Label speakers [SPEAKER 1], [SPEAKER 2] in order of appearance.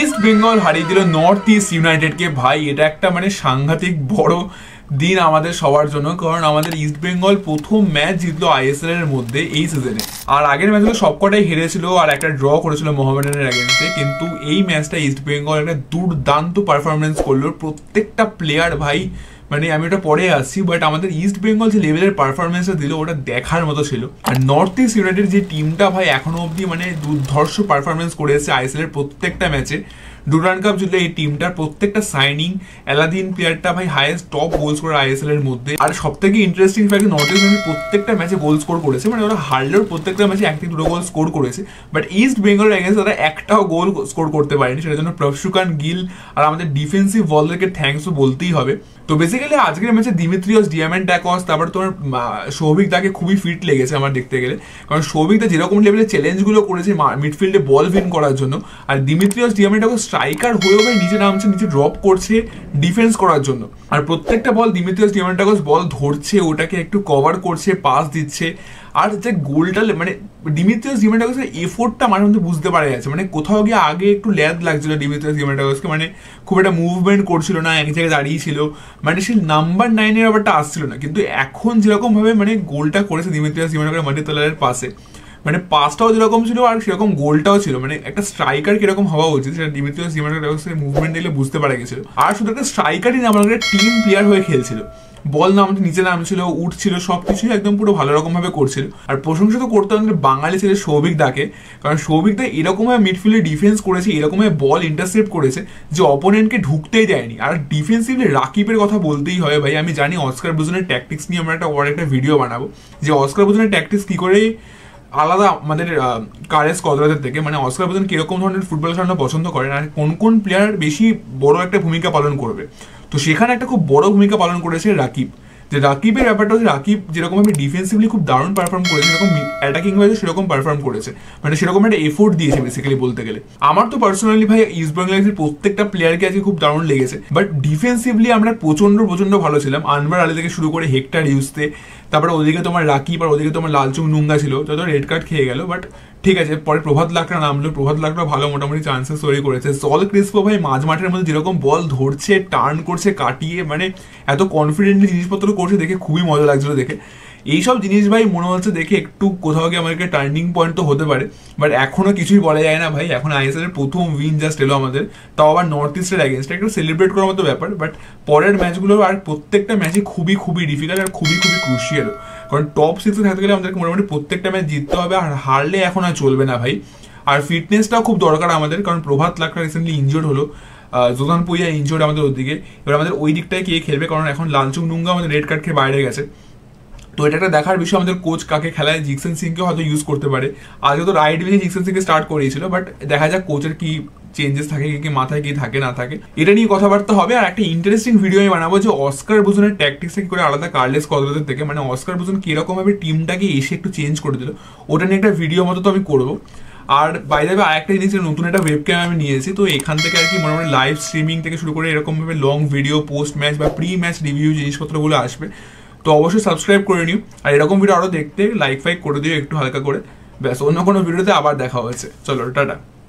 [SPEAKER 1] east Bengal হারিয়ে দিল north east ইউনাইটেডকে ভাই এটা একটা মানে সাংঘাতিক বড় দিন আমাদের সবার জন্য কারণ আমাদের ইস্ট বেঙ্গল প্রথম ম্যাচ জিতলো আইএসএল এর মধ্যে এই সিজনে আর আগের ম্যাচগুলো সবকটাই হেরেছিল আর একটা ড্র করেছিল মোহামেডানের এগেনস্টে কিন্তু এই ম্যাচটা ইস্ট বেঙ্গল একটা দুর্দান্ত পারফরমেন্স করলো প্রত্যেকটা প্লেয়ার ভাই মানে আমি ওটা পরে আসছি বাট আমাদের ইস্ট বেঙ্গল যে লেভেলের পারফরমেন্সটা দিল ওটা দেখার মতো ছিল আর নর্থ ইস্ট ইউনাইটেড যে টিমটা ভাই এখনো অবধি মানে দুর্ধর্ষ পারফরমেন্স করে এসেছে আইসিএলের প্রত্যেকটা ম্যাচে ডোনাল্ড কাপ জুটলে এই টিমটার প্রত্যেকটা সাইনিং এলাদিন প্লেয়ারটা ভাই highest top goal score ISL এর মধ্যে আর সব থেকে ইন্টারেস্টিং ফ্যাক্ট নর্থ ইস্ট প্রত্যেকটা ম্যাচে গোল স্কোর করেছে মানে ওরা হারলেও প্রত্যেকটা ম্যাচে একটি দুটো গোল স্কোর করেছে বাট ইস্ট বেঙ্গল এগেন্স্ট তারা একটাও গোল স্কোর করতে পারেনি সেটার জন্য প্রভসুকান্ত গিল আর আমাদের ডিফেন্সিভ বলারকে থ্যাংকস বলতেই হবে তো বেসিক্যালি আজকের ম্যাচে দিমিত্রিয়স ডিয়ামেন্ট ডাকস তারপর তোমার সৌভিক দাকে খুবই ফিট লেগেছে আমার দেখতে গেলে কারণ সৌভিক দা যেরকম লেভেলের চ্যালেঞ্জগুলো করেছে মিডফিল্ডে বল ভিন করার জন্য আর দিমিত্রিয়স ডিয়ামেন্ট ডাকস স্ট্রাইকার হয়ে হয়ে নিচে নামছে নিচে ড্রপ করছে ডিফেন্স করার জন্য আর প্রত্যেকটা বল দিমিত্রিয়াস ডিমান্ডাগস বল ধরছে ওটাকে একটু কভার করছে পাস দিচ্ছে আর যে গোলটা মানে ডিমিত্রিয়াস ডিমান্ডাগসের এফোর্টটা মাঝে মধ্যে বুঝতে পারা যাচ্ছে মানে কোথাও গিয়ে আগে একটু ল্যাদ লাগছিল ডিমিত্রিয়াস ডিমান্ডাগসকে মানে খুব একটা মুভমেন্ট করছিল না এক জায়গায় দাঁড়িয়েছিল মানে সেই নাম্বার নাইনের ব্যাপারটা আসছিল না কিন্তু এখন যেরকমভাবে মানে গোলটা করেছে ডিমিত্রিয়াস ডিমান্ডাগস মাটির তোলারের পাশে মানে পাসটাও যেরকম ছিল আর সেরকম গোলটাও ছিল মানে একটা স্ট্রাইকার কিরকম হওয়া উচিত সেটা ডিমিত্রিও সিমাটার মুভমেন্ট দিলে বুঝতে পারা গেছিল আর শুধু একটা স্ট্রাইকারই না আমার একটা টিম প্লেয়ার হয়ে খেলছিল বল নাম নিচে নামছিল উঠছিল সব কিছুই একদম পুরো ভালো রকমভাবে করছিল আর প্রশংসা তো করতে আমাদের বাঙালি ছেলে সৌভিক দাকে কারণ সৌভিক দা এরকমভাবে মিডফিল্ডে ডিফেন্স করেছে এরকমভাবে বল ইন্টারসেপ্ট করেছে যে অপোনেন্টকে ঢুকতেই দেয়নি আর ডিফেন্সিভলি রাকিবের কথা বলতেই হবে ভাই আমি জানি অস্কার বুজনের ট্যাকটিক্স নিয়ে আমরা একটা ওর একটা ভিডিও বানাবো যে অস্কার বুজনের ট্যাকটিক্স কী করে আলাদা আমাদের কারেন্ট কদরাদের থেকে মানে অস্কার প্রধান কিরকম ধরনের ফুটবল খেলানো পছন্দ করেন আর কোন কোন প্লেয়ার বেশি বড় একটা ভূমিকা পালন করবে তো সেখানে একটা খুব বড় ভূমিকা পালন করেছে রাকিব যে রাকিবের ব্যাপারটা হচ্ছে রাকিব যেরকম আমি ডিফেন্সিভলি খুব দারুণ পারফর্ম করেছে সেরকম অ্যাটাকিং ওয়াইজ সেরকম পারফর্ম করেছে মানে সেরকম একটা এফোর্ট দিয়েছে বেসিক্যালি বলতে গেলে আমার তো পার্সোনালি ভাই ইস্ট বেঙ্গলের প্রত্যেকটা প্লেয়ারকে আজকে খুব দারুণ লেগেছে বাট ডিফেন্সিভলি আমরা প্রচন্ড প্রচন্ড ভালো ছিলাম আনবার আলী থেকে শুরু করে হেক্টার ইউজতে তারপরে ওদিকে তোমার রাকিব আর ওদিকে তোমার লালচুং নুঙ্গা ছিল যত রেড কার্ড খেয়ে গেল বাট ঠিক আছে পরে প্রভাত লাকড়া নামলো প্রভাত লাকড়া ভালো মোটামুটি চান্সেস তৈরি করেছে সল ক্রিস্পো ভাই মাঝ মাঠের মধ্যে যেরকম বল ধরছে টার্ন করছে কাটিয়ে মানে এত কনফিডেন্টলি জিনিসপত্র করছে দেখে খুবই মজা লাগছিল দেখে এইসব জিনিস ভাই মনে হচ্ছে দেখে একটু কোথাও গিয়ে আমাদেরকে টার্নিং পয়েন্ট তো হতে পারে বাট এখনও কিছুই বলা যায় না ভাই এখন আইএসএল এর প্রথম উইন জাস্ট এলো আমাদের তাও আবার নর্থ ইস্টের অ্যাগেনস্টে একটু সেলিব্রেট করার মতো ব্যাপার বাট পরের ম্যাচগুলো আর প্রত্যেকটা ম্যাচই খুবই খুবই ডিফিকাল্ট আর খুবই খুবই ক্রুশিয়াল কারণ টপ সিক্সে থাকতে গেলে আমাদেরকে মোটামুটি প্রত্যেকটা ম্যাচ জিততে হবে আর হারলে এখন আর চলবে না ভাই আর ফিটনেসটাও খুব দরকার আমাদের কারণ প্রভাত লাকড়া রিসেন্টলি ইনজোর্ড হলো জোধান পুইয়া ইনজোর্ড আমাদের ওদিকে এবার আমাদের ওই দিকটায় কে খেলবে কারণ এখন লালচুং নুঙ্গা আমাদের রেড কার্ড খেয়ে বাইরে গেছে তো এটা একটা দেখার বিষয় আমাদের কোচ কাকে খেলায় জিক্সেন সিংকে হয়তো ইউজ করতে পারে আজকে তো রাইট উইং জিক্সেন সিংকে স্টার্ট করিয়েছিল বাট দেখা যাক কোচের কি চেঞ্জেস থাকে কি মাথায় কি থাকে না থাকে এটা নিয়ে কথাবার্তা হবে আর একটা ইন্টারেস্টিং ভিডিও আমি বানাবো যে অস্কার বুঝনের ট্যাকটিক্স কি করে আলাদা কার্লেস কলকাতার থেকে মানে অস্কার কিরকম কীরকমভাবে টিমটাকে এসে একটু চেঞ্জ করে দিল ওটা নিয়ে একটা ভিডিও মতো তো আমি করবো আর বাইরে আর একটা জিনিস নতুন একটা ওয়েব ক্যাম আমি নিয়েছি তো এখান থেকে আর কি মনে মনে লাইভ স্ট্রিমিং থেকে শুরু করে এরকমভাবে লং ভিডিও পোস্ট ম্যাচ বা প্রি ম্যাচ রিভিউ জিনিসপত্রগুলো আসবে তো অবশ্যই সাবস্ক্রাইব করে নিও আর এরকম ভিডিও আরও দেখতে লাইক ফাইক করে দিও একটু হালকা করে ব্যাস অন্য কোনো ভিডিওতে আবার দেখা হয়েছে চলো টাটা